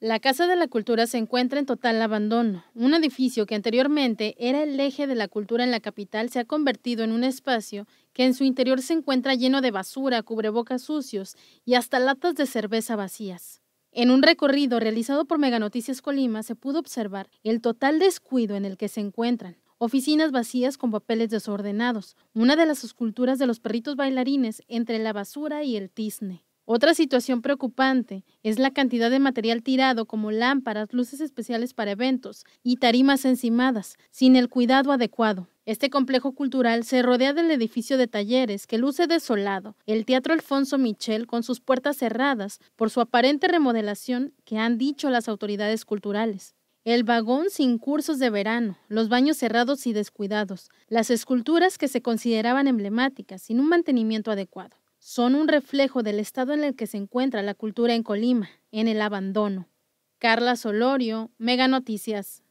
La Casa de la Cultura se encuentra en total abandono. Un edificio que anteriormente era el eje de la cultura en la capital se ha convertido en un espacio que en su interior se encuentra lleno de basura, cubrebocas sucios y hasta latas de cerveza vacías. En un recorrido realizado por Meganoticias Colima se pudo observar el total descuido en el que se encuentran. Oficinas vacías con papeles desordenados, una de las esculturas de los perritos bailarines entre la basura y el tizne. Otra situación preocupante es la cantidad de material tirado como lámparas, luces especiales para eventos y tarimas encimadas, sin el cuidado adecuado. Este complejo cultural se rodea del edificio de talleres que luce desolado, el Teatro Alfonso Michel con sus puertas cerradas por su aparente remodelación que han dicho las autoridades culturales. El vagón sin cursos de verano, los baños cerrados y descuidados, las esculturas que se consideraban emblemáticas sin un mantenimiento adecuado son un reflejo del estado en el que se encuentra la cultura en Colima, en el abandono. Carla Solorio, Mega Noticias.